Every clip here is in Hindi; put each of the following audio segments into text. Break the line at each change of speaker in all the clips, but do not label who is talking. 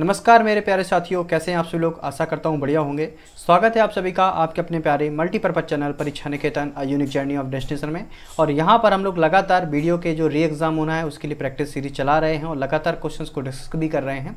नमस्कार मेरे प्यारे साथियों कैसे हैं आप सभी लोग आशा करता हूं बढ़िया होंगे स्वागत है आप सभी का आपके अपने प्यारे multipurpose channel Pariksha Niketan a unique journey of destination में और यहां पर हम लोग लगातार वीडियो के जो री एग्ज़ाम होना है उसके लिए प्रैक्टिस सीरीज चला रहे हैं और लगातार क्वेश्चन को डिस्कस भी कर रहे हैं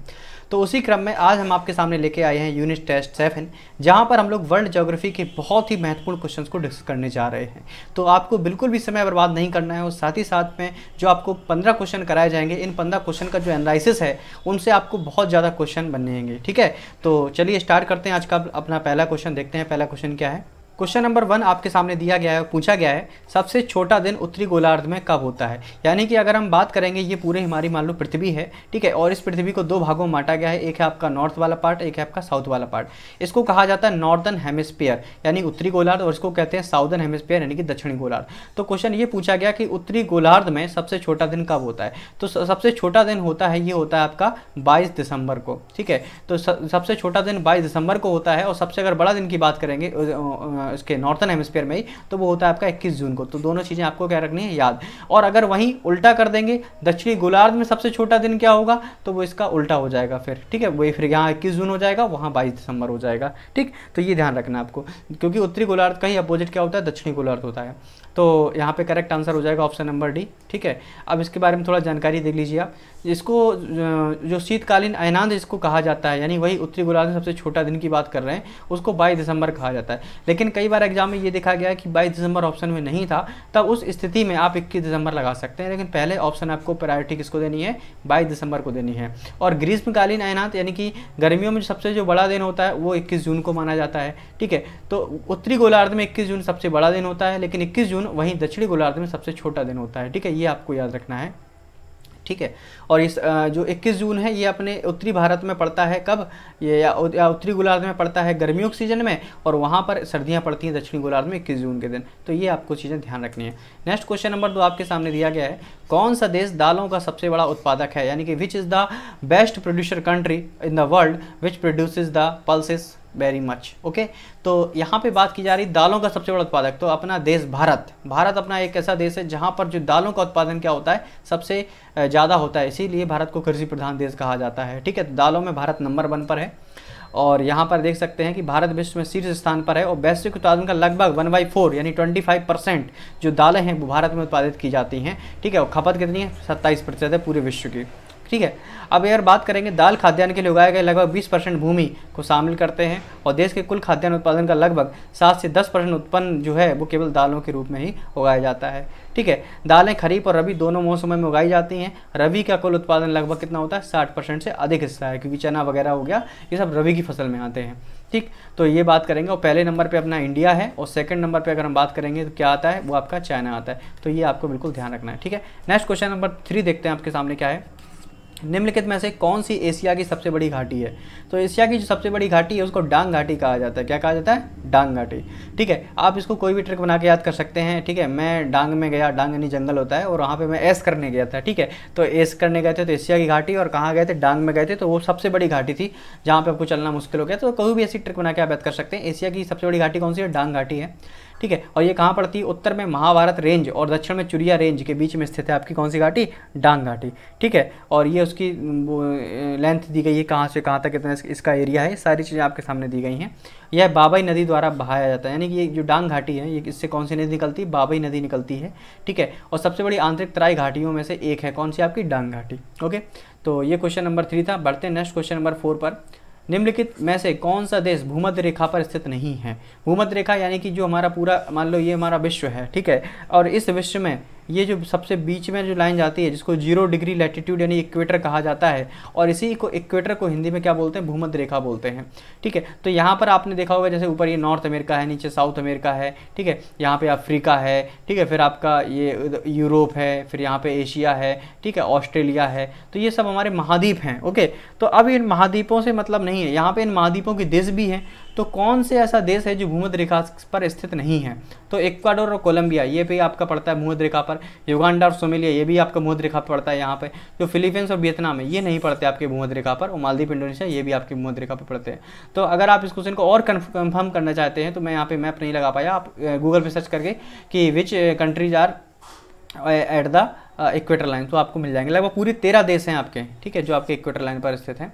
तो उसी क्रम में आज हम आपके सामने लेके आए हैं यूनिट टेस्ट सेवन जहाँ पर हम लोग वर्ल्ड जोग्राफी के बहुत ही महत्वपूर्ण क्वेश्चन को डिस्कस करने जा रहे हैं तो आपको बिल्कुल भी समय बर्बाद नहीं करना है और साथ ही साथ में जो आपको पंद्रह क्वेश्चन कराए जाएंगे इन पंद्रह क्वेश्चन का जो एनालिसिस है उनसे आपको बहुत ज़्यादा क्वेश्चन बनेंगे ठीक है तो चलिए स्टार्ट करते हैं आज का अपना पहला क्वेश्चन देखते हैं पहला क्वेश्चन क्या है क्वेश्चन नंबर वन आपके सामने दिया गया है पूछा गया है सबसे छोटा दिन उत्तरी गोलार्ध में कब होता है यानी कि अगर हम बात करेंगे ये पूरे हमारी मान लो पृथ्वी है ठीक है और इस पृथ्वी को दो भागों में बांटा गया है एक है आपका नॉर्थ वाला पार्ट एक है आपका साउथ वाला पार्ट इसको कहा जाता है नॉर्दर्न हेमिस्फीयर यानी उत्तरी गोलार्ध और इसको कहते हैं साउदर्न हेमिस्फीयर यानी कि दक्षिणी गोलार्ध तो क्वेश्चन ये पूछा गया कि उत्तरी गोलार्ध में सबसे छोटा दिन कब होता है तो सबसे छोटा दिन होता है ये होता है आपका बाईस दिसंबर को ठीक है तो सबसे छोटा दिन बाईस दिसंबर को होता है और सबसे अगर बड़ा दिन की बात करेंगे इसके नॉर्थन हेमस्फेयर में ही तो वो होता है आपका इक्कीस जून को तो दोनों चीज़ें आपको क्या रखनी है याद और अगर वहीं उल्टा कर देंगे दक्षिणी गोलार्ध में सबसे छोटा दिन क्या होगा तो वो इसका उल्टा हो जाएगा फिर ठीक है वही फिर यहाँ इक्कीस जून हो जाएगा वहाँ बाईस दिसंबर हो जाएगा ठीक तो ये ध्यान रखना आपको क्योंकि उत्तरी गोलार्ध का ही अपोजिट क्या होता है दक्षिणी गोलार्ध होता है तो यहाँ पे करेक्ट आंसर हो जाएगा ऑप्शन नंबर डी ठीक है अब इसके बारे में थोड़ा जानकारी देख लीजिए आप इसको जो शीतकालीन अनांत इसको कहा जाता है यानी वही उत्तरी गोलार्ध में सबसे छोटा दिन की बात कर रहे हैं उसको 22 दिसंबर कहा जाता है लेकिन कई बार एग्जाम में ये देखा गया कि बाईस दिसंबर ऑप्शन में नहीं था तब उस स्थिति में आप इक्कीस दिसंबर लगा सकते हैं लेकिन पहले ऑप्शन आपको प्रायोरिटी किसको देनी है बाईस दिसंबर को देनी है और ग्रीष्मकालीन अयनात यानी कि गर्मियों में सबसे जो बड़ा दिन होता है वो इक्कीस जून को माना जाता है ठीक है तो उत्तरी गोलार्ध में इक्कीस जून सबसे बड़ा दिन होता है लेकिन इक्कीस जून वहीं दक्षिणी गोलार्ध में सबसे छोटा दिन होता है ठीक है ये आपको याद रखना है ठीक है और इस जो 21 जून है ये अपने उत्तरी भारत में पड़ता है कब ये या उत्तरी गोलार्ध में पड़ता है गर्मियों के सीजन में और वहाँ पर सर्दियाँ पड़ती हैं दक्षिणी गोलार्ध में इक्कीस जून के दिन तो ये आपको चीज़ें ध्यान रखनी है नेक्स्ट क्वेश्चन नंबर दो आपके सामने दिया गया है कौन सा देश दालों का सबसे बड़ा उत्पादक है यानी कि which is the best producer country in the world which produce the pulses very much okay तो यहाँ पे बात की जा रही दालों का सबसे बड़ा उत्पादक तो अपना देश भारत भारत अपना एक ऐसा देश है जहाँ पर जो दालों का उत्पादन क्या होता है सबसे ज़्यादा होता है इसीलिए भारत को कृषि प्रधान देश कहा जाता है ठीक है तो दालों में भारत नंबर वन पर है और यहाँ पर देख सकते हैं कि भारत विश्व में शीर्ष स्थान पर है और वैश्विक उत्पादन का लगभग वन बाई फोर यानी ट्वेंटी फाइव परसेंट जो दालें हैं वो भारत में उत्पादित की जाती हैं ठीक है और खपत कितनी है सत्ताईस प्रतिशत है पूरे विश्व की ठीक है अब अगर बात करेंगे दाल खाद्यान्न के लिए उगाए गए लगभग 20 परसेंट भूमि को शामिल करते हैं और देश के कुल खाद्यान्न उत्पादन का लगभग 7 से 10 परसेंट उत्पन्न जो है वो केवल दालों के रूप में ही उगाया जाता है ठीक है दालें खरीफ और रबी दोनों मौसमों में उगाई जाती हैं रबी का कुल उत्पादन लगभग कितना होता है साठ परसेंट से अधिक हिस्सा है क्योंकि चना वगैरह हो गया ये सब रबी की फसल में आते हैं ठीक तो ये बात करेंगे और पहले नंबर पे अपना इंडिया है और सेकंड नंबर पे अगर हम बात करेंगे तो क्या आता है वो आपका चाइना आता है तो ये आपको बिल्कुल ध्यान रखना है ठीक है नेक्स्ट क्वेश्चन नंबर थ्री देखते हैं आपके सामने क्या है निम्नलिखित में से कौन सी एशिया की सबसे बड़ी घाटी है तो एशिया की जो सबसे बड़ी घाटी है उसको डांग घाटी कहा जाता है क्या कहा जाता है डांग घाटी ठीक है आप इसको कोई भी ट्रिक बना के याद कर सकते हैं ठीक है मैं डांग में गया डांग यानी जंगल होता है और वहाँ पे मैं एस करने गया था ठीक है तो एस करने गए थे तो एशिया की घाटी और कहाँ गए थे डांग में गए थे तो वो सबसे बड़ी घाटी थी जहाँ पर आपको चलना मुश्किल हो गया तो कोई भी ऐसी ट्रिक बना के आप याद कर सकते हैं एशिया की सबसे बड़ी घाटी कौन सी है डांग घाटी है ठीक है और ये कहाँ पड़ती है उत्तर में महाभारत रेंज और दक्षिण में चुरिया रेंज के बीच में स्थित है आपकी कौन सी घाटी डांग घाटी ठीक है और ये उसकी लेंथ दी गई है कहाँ से कहाँ तक कितना इसका एरिया है सारी चीज़ें आपके सामने दी गई हैं यह बाबई नदी द्वारा बहाया जाता है यानी कि ये जो डांग घाटी है ये इससे कौन सी नदी निकलती है बाबई नदी निकलती है ठीक है और सबसे बड़ी आंतरिक तराई घाटियों में से एक है कौन सी आपकी डांग घाटी ओके तो ये क्वेश्चन नंबर थ्री था बढ़ते नेक्स्ट क्वेश्चन नंबर फोर पर निम्नलिखित में से कौन सा देश भूमध्य रेखा पर स्थित नहीं है भूमध्य रेखा यानी कि जो हमारा पूरा मान लो ये हमारा विश्व है ठीक है और इस विश्व में ये जो सबसे बीच में जो लाइन जाती है जिसको जीरो डिग्री लैटिट्यूड यानी इक्वेटर कहा जाता है और इसी को इक्वेटर को हिंदी में क्या बोलते हैं भूमध्य रेखा बोलते हैं ठीक है तो यहाँ पर आपने देखा होगा जैसे ऊपर ये नॉर्थ अमेरिका है नीचे साउथ अमेरिका है ठीक है यहाँ पर अफ्रीका है ठीक है फिर आपका ये यूरोप है फिर यहाँ पर एशिया है ठीक है ऑस्ट्रेलिया है तो ये सब हमारे महाद्वीप हैं ओके तो अब इन महाद्वीपों से मतलब नहीं है यहाँ पर इन महाद्वीपों के देश भी हैं तो कौन से ऐसा देश है जो भूमध रेखा पर स्थित नहीं है तो इक्वाडोर और कोलंबिया ये भी आपका पड़ता है भूमध रेखा पर युगांडा और सोमेलिया ये भी आपका भूमध रेखा पर पड़ता है यहाँ पे जो फिलीपींस और वियतनाम है ये नहीं पड़ते आपके भूमध रेखा पर और मालदीप इंडोनेशिया ये भी आपके भूमध रेखा पर पड़ते हैं तो अगर आप इस क्वेश्चन को और कन्फर्म करना चाहते हैं तो मैं यहाँ पर मैप नहीं लगा पाया आप गूगल पर सर्च करके कि which countries are at the equator line तो आपको मिल जाएंगे लगभग पूरे तेरह देश हैं आपके ठीक है जो आपके इक्वेटर लाइन पर स्थित हैं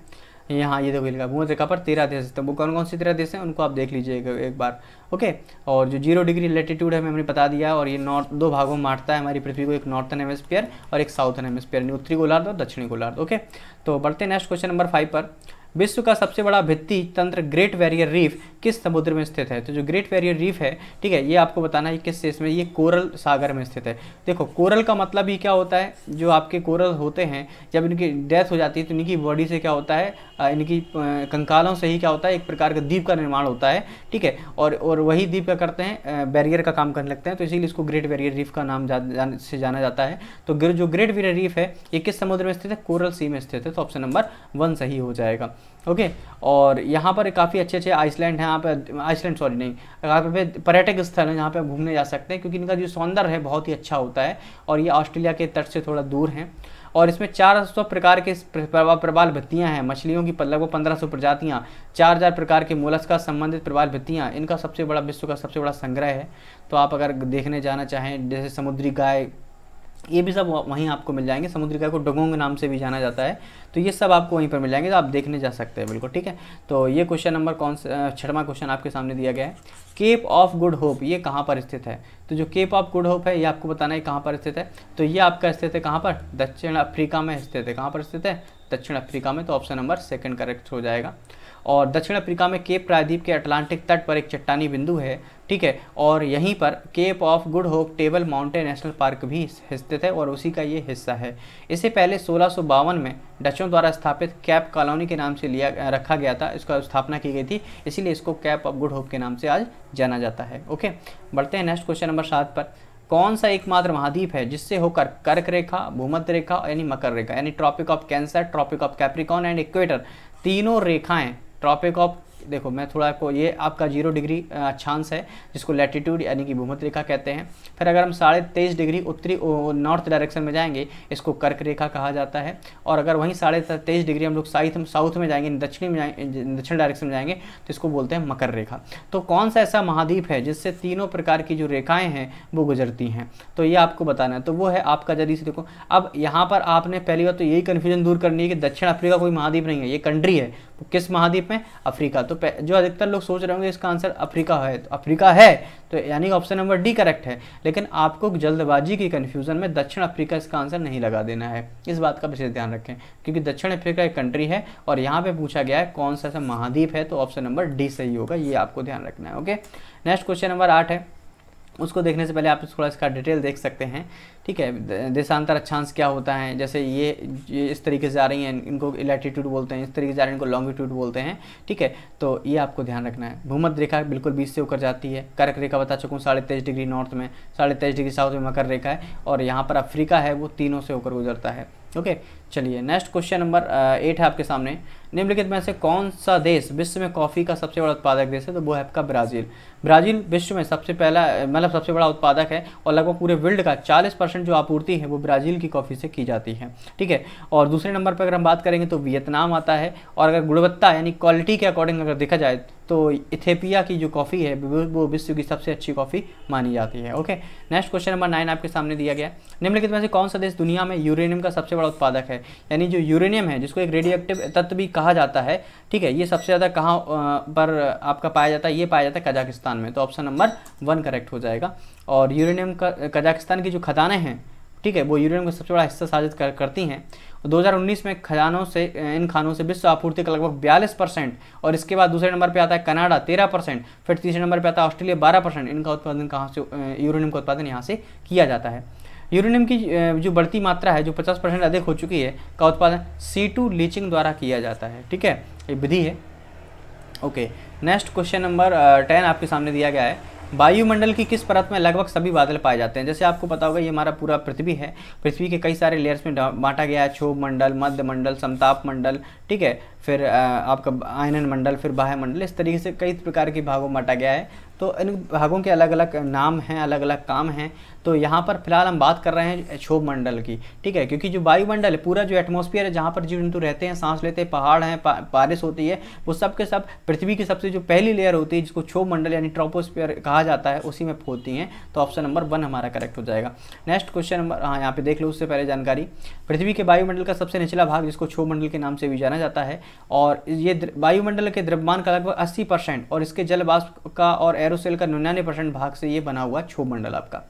यहाँ ये देखो लिखा भूमध्य रेखा पर तेरह देश तो वो कौन कौन से तेरह देश हैं उनको आप देख लीजिए एक, बार ओके और जो जीरो डिग्री लेटीट्यूड है हमने बता दिया और ये नॉर्थ दो भागों में मारता है हमारी पृथ्वी को एक नॉर्थन एमस्पियर और एक साउथन हेमिस्फीयर उत्तरी गोलार्ध और दक्षिणी गोलार्ध ओके तो बढ़ते नेक्स्ट क्वेश्चन नंबर फाइव पर विश्व का सबसे बड़ा भित्ती तंत्र ग्रेट वैरियर रीफ किस समुद्र में स्थित है तो जो ग्रेट वैरियर रीफ है ठीक है ये आपको बताना है किस देश में ये कोरल सागर में स्थित है देखो कोरल का मतलब ही क्या होता है जो आपके कोरल होते हैं जब इनकी डेथ हो जाती है तो इनकी बॉडी से क्या होता है इनकी कंकालों से ही क्या होता है एक प्रकार का द्वीप का निर्माण होता है ठीक है और और वही द्वीप क्या करते हैं बैरियर का काम करने लगते हैं तो इसीलिए इसको ग्रेट वैरियर रीफ का नाम जान, से जाना जाता है तो जो ग्रेट वैरियर रीफ है ये किस समुद्र में स्थित है कोरल सी में स्थित है तो ऑप्शन नंबर वन सही हो जाएगा ओके और यहाँ पर काफ़ी अच्छे अच्छे आइसलैंड हैं यहाँ पर आइसलैंड सॉरी नहीं यहाँ पे पर्यटक स्थल हैं जहाँ पे आप घूमने जा सकते हैं क्योंकि इनका जो सौंदर्य है बहुत ही अच्छा होता है और ये ऑस्ट्रेलिया के तट से थोड़ा दूर हैं और इसमें 400 प्रकार के प्रबाल भित्तियाँ हैं मछलियों की लगभग पंद्रह सौ प्रजातियाँ चार हज़ार प्रकार के मोलस का संबंधित प्रबाल भित्तियाँ इनका सबसे बड़ा विश्व का सबसे बड़ा संग्रह है तो आप अगर देखने जाना चाहें जैसे समुद्री गाय ये भी सब वहीं आपको मिल जाएंगे समुद्रिका को डगोंग नाम से भी जाना जाता है तो ये सब आपको वहीं पर मिल जाएंगे तो आप देखने जा सकते हैं बिल्कुल ठीक है तो ये क्वेश्चन नंबर कौन सा छठवा क्वेश्चन आपके सामने दिया गया है केप ऑफ गुड होप ये कहाँ पर स्थित है तो जो केप ऑफ गुड होप है ये आपको बताना है कहाँ पर स्थित है तो ये आपका स्थित है कहाँ पर दक्षिण अफ्रीका में स्थित है कहाँ पर स्थित है दक्षिण अफ्रीका में तो ऑप्शन नंबर सेकेंड करेक्ट हो जाएगा और दक्षिण अफ्रीका में केप प्रायद्वीप के अटलांटिक तट पर एक चट्टानी बिंदु है ठीक है और यहीं पर Cape of Good Hope Table Mountain National Park भी स्थित है और उसी का ये हिस्सा है इसे पहले सोलह में डचों द्वारा स्थापित कैप कॉलोनी के नाम से लिया रखा गया था इसका स्थापना की गई थी इसीलिए इसको कैप ऑफ गुड होप के नाम से आज जाना जाता है ओके बढ़ते हैं नेक्स्ट क्वेश्चन नंबर सात पर कौन सा एकमात्र महाद्वीप है जिससे होकर कर्क रेखा भूमध्य रेखा यानी मकर रेखा यानी Tropic of Cancer Tropic of Capricorn and equator तीनों रेखाएं ट्रॉपिक ऑफ देखो मैं थोड़ा आपको ये आपका जीरो डिग्री अक्षांश है जिसको लैटिट्यूड यानी कि भूमध्य रेखा कहते हैं फिर अगर हम साढ़े तेईस डिग्री उत्तरी नॉर्थ डायरेक्शन में जाएंगे इसको कर्क रेखा कहा जाता है और अगर वहीं साढ़े तेईस डिग्री हम लोग साइथ साउथ में जाएंगे दक्षिणी में जाएंगे दक्षिण डायरेक्शन में जाएंगे तो इसको बोलते हैं मकर रेखा तो कौन सा ऐसा महाद्वीप है जिससे तीनों प्रकार की जो रेखाएँ हैं वो गुजरती हैं तो ये आपको बताना है तो वो है आपका जल्दी से देखो अब यहाँ पर आपने पहली बार तो यही कन्फ्यूजन दूर करनी है कि दक्षिण अफ्रीका कोई महाद्वीप नहीं है ये कंट्री है किस महाद्वीप में अफ्रीका तो जो अधिकतर लोग सोच रहे होंगे इसका आंसर अफ्रीका है तो अफ्रीका है तो यानी ऑप्शन नंबर डी करेक्ट है लेकिन आपको जल्दबाजी की कन्फ्यूजन में दक्षिण अफ्रीका इसका आंसर नहीं लगा देना है इस बात का विशेष ध्यान रखें क्योंकि दक्षिण अफ्रीका एक कंट्री है और यहाँ पर पूछा गया है कौन सा ऐसा महाद्वीप है तो ऑप्शन नंबर डी सही होगा ये आपको ध्यान रखना है ओके नेक्स्ट क्वेश्चन नंबर आठ है उसको देखने से पहले आप थोड़ा इसका डिटेल देख सकते हैं ठीक है देशांतर अक्षांश क्या होता है जैसे ये, ये इस तरीके से आ रही हैं इनको लैटीट्यूड बोलते हैं इस तरीके से आ रही हैं इनको लॉन्गिट्यूड बोलते हैं ठीक है तो ये आपको ध्यान रखना है भूमध्य रेखा बिल्कुल बीस से होकर जाती है कर्क रेखा बता चुका हूँ साढ़े तेईस डिग्री नॉर्थ में साढ़े तेईस डिग्री साउथ में मकर रेखा है और यहाँ पर अफ्रीका है वो तीनों से होकर गुजरता है ओके चलिए नेक्स्ट क्वेश्चन नंबर एट है आपके सामने निम्नलिखित में से कौन सा देश विश्व में कॉफ़ी का सबसे बड़ा उत्पादक देश है तो वो है आपका ब्राज़ील ब्राज़ील विश्व में सबसे पहला मतलब सबसे बड़ा उत्पादक है और लगभग पूरे वर्ल्ड का 40 परसेंट जो आपूर्ति है वो ब्राज़ील की कॉफ़ी से की जाती है ठीक है और दूसरे नंबर पर अगर हम बात करेंगे तो वियतनाम आता है और अगर गुणवत्ता यानी क्वालिटी के अकॉर्डिंग अगर देखा जाए तो इथेपिया की जो कॉफ़ी है वो विश्व की सबसे अच्छी कॉफ़ी मानी जाती है okay next question number nine आपके सामने दिया गया निम्नलिखित में से कौन सा देश दुनिया में यूरेनियम का सबसे बड़ा उत्पादक है यानी जो यूरेनियम है जिसको एक रेडियो तत्व भी कहा जाता है ठीक है ये सबसे ज़्यादा कहाँ पर आपका पाया जाता है ये पाया जाता है कजाकिस्तान में तो ऑप्शन नंबर वन करेक्ट हो जाएगा और यूरेनियम का कजाकिस्तान की जो खदानें हैं ठीक है वो यूरेनियम का सबसे बड़ा हिस्सा साजित कर, करती हैं 2019 में खजानों से इन खानों से विश्व आपूर्ति का लगभग बयालीस परसेंट और इसके बाद दूसरे नंबर पे आता है कनाडा तेरह परसेंट फिर तीसरे नंबर पे आता है ऑस्ट्रेलिया बारह परसेंट इनका उत्पादन कहाँ से यूरेनियम का उत्पादन यहाँ से किया जाता है यूरेनियम की जो बढ़ती मात्रा है जो 50 परसेंट अधिक हो चुकी है का उत्पादन सी टू लीचिंग द्वारा किया जाता है ठीक है ये विधि है okay next question number ten आपके सामने दिया गया है वायुमंडल की किस परत में लगभग सभी बादल पाए जाते हैं जैसे आपको पता होगा ये हमारा पूरा पृथ्वी है पृथ्वी के कई सारे लेयर्स में बांटा गया है क्षोभ मंडल मध्य मंडल समताप मंडल ठीक है फिर आपका आयनन मंडल फिर बाह्य मंडल इस तरीके से कई प्रकार के भागों में बांटा गया है तो इन भागों के अलग अलग नाम हैं अलग अलग काम हैं तो यहाँ पर फिलहाल हम बात कर रहे हैं क्षोभ मंडल की ठीक है क्योंकि जो वायुमंडल है पूरा जो एटमोसफियर है जहाँ पर जीव जंतु रहते हैं सांस लेते हैं पहाड़ हैं पा, बारिश होती है वो सब के सब पृथ्वी की सबसे जो पहली लेयर होती है जिसको क्षोभ मंडल यानी ट्रोपोस्फियर कहा जाता है उसी में होती हैं तो ऑप्शन नंबर वन हमारा करेक्ट हो जाएगा नेक्स्ट क्वेश्चन नंबर हाँ यहाँ पे देख लो उससे पहले जानकारी पृथ्वी के वायुमंडल का सबसे निचला भाग जिसको क्षोभ मंडल के नाम से भी जाना जाता है और ये वायुमंडल के द्रव्यमान का लगभग 80 परसेंट और इसके जल का और एरोसेल का निन्यानवे परसेंट भाग से ये बना हुआ मंडल आपका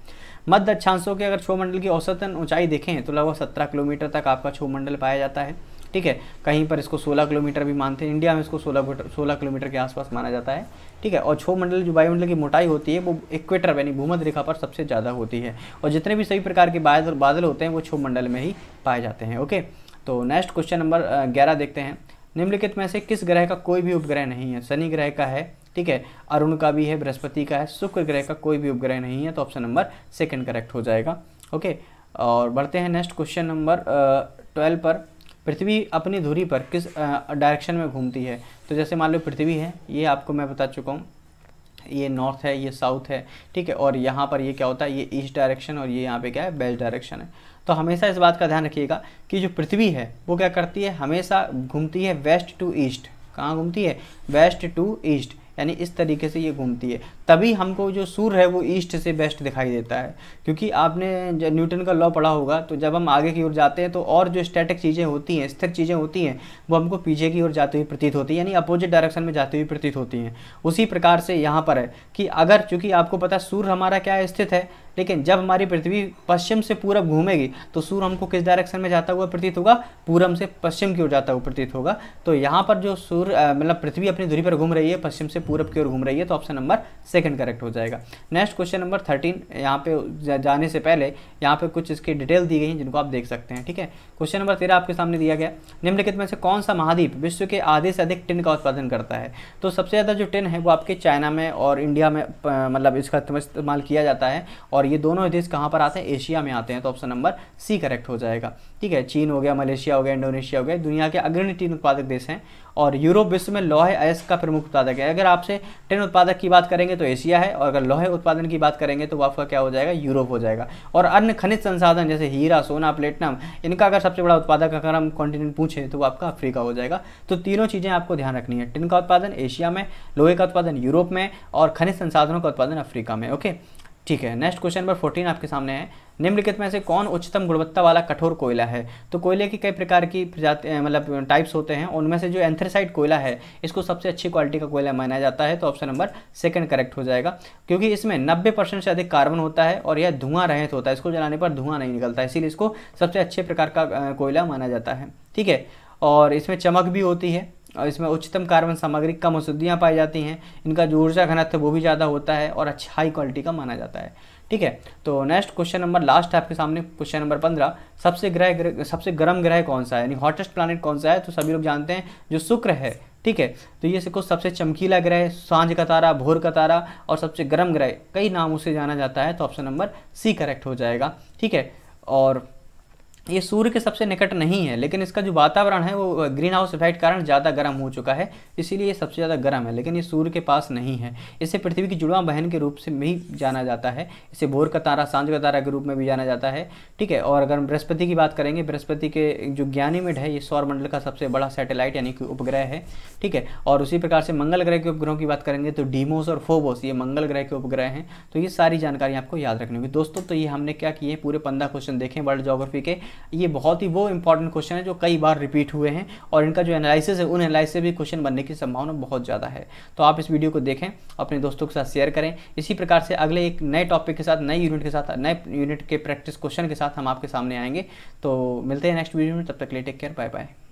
मध्य अक्षांशों के अगर छो मंडल की औसतन ऊंचाई देखें तो लगभग सत्रह किलोमीटर तक आपका छो मंडल पाया जाता है ठीक है कहीं पर इसको 16 किलोमीटर भी मानते हैं इंडिया में इसको सोलह सोलह किलोमीटर के आसपास माना जाता है ठीक है और छो मंडल जो वायुमंडल की मोटाई होती है वो इक्वेटर यानी भूमध रेखा पर सबसे ज़्यादा होती है और जितने भी सभी प्रकार के बादल होते हैं वो मंडल में ही पाए जाते हैं ओके तो नेक्स्ट क्वेश्चन नंबर ग्यारह देखते हैं निम्नलिखित में से किस ग्रह का कोई भी उपग्रह नहीं है शनि ग्रह का है ठीक है अरुण का भी है बृहस्पति का है शुक्र ग्रह का कोई भी उपग्रह नहीं है तो ऑप्शन नंबर सेकंड करेक्ट हो जाएगा ओके और बढ़ते हैं नेक्स्ट क्वेश्चन नंबर ट्वेल्व पर पृथ्वी अपनी धुरी पर किस डायरेक्शन में घूमती है तो जैसे मान लो पृथ्वी है ये आपको मैं बता चुका हूँ ये नॉर्थ है ये साउथ है ठीक है और यहाँ पर ये क्या होता है ये ईस्ट डायरेक्शन और ये यहाँ पे क्या है वेस्ट डायरेक्शन है तो हमेशा इस बात का ध्यान रखिएगा कि जो पृथ्वी है वो क्या करती है हमेशा घूमती है वेस्ट टू ईस्ट कहाँ घूमती है वेस्ट टू ईस्ट यानी इस तरीके से ये घूमती है तभी हमको जो सूर्य है वो ईस्ट से वेस्ट दिखाई देता है क्योंकि आपने न्यूटन का लॉ पढ़ा होगा तो जब हम आगे की ओर जाते हैं तो और जो स्टैटिक चीज़ें होती हैं स्थिर चीज़ें होती हैं वो हमको पीछे की ओर जाती हुई प्रतीत होती है यानी अपोजिट डायरेक्शन में जाती हुई प्रतीत होती हैं उसी प्रकार से यहाँ पर है कि अगर चूँकि आपको पता सूर्य हमारा क्या स्थित है लेकिन जब हमारी पृथ्वी पश्चिम से पूरब घूमेगी तो सूर्य हमको किस डायरेक्शन में जाता हुआ प्रतीत होगा पूरब से पश्चिम की ओर जाता हुआ प्रतीत होगा तो यहाँ पर जो सूर्य मतलब पृथ्वी अपनी धुरी पर घूम रही है पश्चिम से पूरब की ओर घूम रही है तो ऑप्शन नंबर सेकंड करेक्ट हो जाएगा नेक्स्ट क्वेश्चन नंबर थर्टीन यहाँ पे जाने से पहले यहाँ पे कुछ इसकी डिटेल दी गई हैं जिनको आप देख सकते हैं ठीक है क्वेश्चन नंबर तेरह आपके सामने दिया गया निम्नलिखित में से कौन सा महाद्वीप विश्व के आधे से अधिक टिन का उत्पादन करता है तो सबसे ज़्यादा जो टिन है वो आपके चाइना में और इंडिया में मतलब इसका इस्तेमाल किया जाता है और ये दोनों देश कहाँ पर आते हैं एशिया में आते हैं तो ऑप्शन नंबर सी करेक्ट हो जाएगा ठीक है चीन हो गया मलेशिया हो गया इंडोनेशिया हो गया दुनिया के अग्रणी टिन उत्पादक देश हैं और यूरोप विश्व में लोहे अयस्क का प्रमुख उत्पादक है अगर आपसे टेन उत्पादक की बात करेंगे तो एशिया है और अगर लोहे उत्पादन की बात करेंगे तो आपका क्या हो जाएगा यूरोप हो जाएगा और अन्य खनिज संसाधन जैसे हीरा सोना प्लेटनम इनका अगर सबसे बड़ा उत्पादक अगर हम कॉन्टिनेंट पूछें तो वो आपका अफ्रीका हो जाएगा तो तीनों चीज़ें आपको ध्यान रखनी है टिन का उत्पादन एशिया में लोहे का उत्पादन यूरोप में और खनिज संसाधनों का उत्पादन अफ्रीका में ओके ठीक है नेक्स्ट क्वेश्चन नंबर फोर्टीन आपके सामने है निम्नलिखित में से कौन उच्चतम गुणवत्ता वाला कठोर कोयला है तो कोयले की कई प्रकार की प्रजाति मतलब टाइप्स होते हैं उनमें से जो एंथ्रेसाइड कोयला है इसको सबसे अच्छी क्वालिटी का कोयला माना जाता है तो ऑप्शन नंबर सेकंड करेक्ट हो जाएगा क्योंकि इसमें नब्बे परसेंट से अधिक कार्बन होता है और यह धुआं रहित होता है इसको जलाने पर धुआं नहीं निकलता है इसीलिए इसको सबसे अच्छे प्रकार का कोयला माना जाता है ठीक है और इसमें चमक भी होती है और इसमें उच्चतम कार्बन सामग्री कम अशुद्धियाँ पाई जाती हैं इनका जो ऊर्जा घनत्व वो भी ज़्यादा होता है और अच्छा हाई क्वालिटी का माना जाता है ठीक है तो नेक्स्ट क्वेश्चन नंबर लास्ट है आपके सामने क्वेश्चन नंबर पंद्रह सबसे ग्रह, ग्रह सबसे गर्म ग्रह कौन सा है यानी हॉटेस्ट प्लानट कौन सा है तो सभी लोग जानते हैं जो शुक्र है ठीक है तो ये सिको सबसे चमकीला ग्रह सांझ का तारा भोर का तारा और सबसे गर्म ग्रह कई नामों से जाना जाता है तो ऑप्शन नंबर सी करेक्ट हो जाएगा ठीक है और ये सूर्य के सबसे निकट नहीं है लेकिन इसका जो वातावरण है वो ग्रीन हाउस इफेक्ट कारण ज़्यादा गर्म हो चुका है इसीलिए ये सबसे ज़्यादा गर्म है लेकिन ये सूर्य के पास नहीं है इसे पृथ्वी की जुड़वा बहन के रूप से भी जाना जाता है इसे भोर का तारा सांझ का तारा के रूप में भी जाना जाता है ठीक है और अगर बृहस्पति की बात करेंगे बृहस्पति के जो ज्ञानीमिड है ये सौरमंडल का सबसे बड़ा सैटेलाइट यानी कि उपग्रह है ठीक है और उसी प्रकार से मंगल ग्रह के उपग्रहों की बात करेंगे तो डीमोस और फोबोस ये मंगल ग्रह के उपग्रह हैं तो ये सारी जानकारी आपको याद रखनी होगी दोस्तों तो ये हमने क्या किए पूरे पंद्रह क्वेश्चन देखें वर्ल्ड जोग्राफी के ये बहुत ही वो इंपॉर्टेंट क्वेश्चन है जो कई बार रिपीट हुए हैं और इनका जो एनालिसिस है उन एनालिसिस से भी क्वेश्चन बनने की संभावना बहुत ज़्यादा है तो आप इस वीडियो को देखें अपने दोस्तों के साथ शेयर करें इसी प्रकार से अगले एक नए टॉपिक के साथ नए यूनिट के साथ नए यूनिट के प्रैक्टिस क्वेश्चन के साथ हम आपके सामने आएंगे तो मिलते हैं नेक्स्ट वीडियो में तब तक ले टेक केयर बाय बाय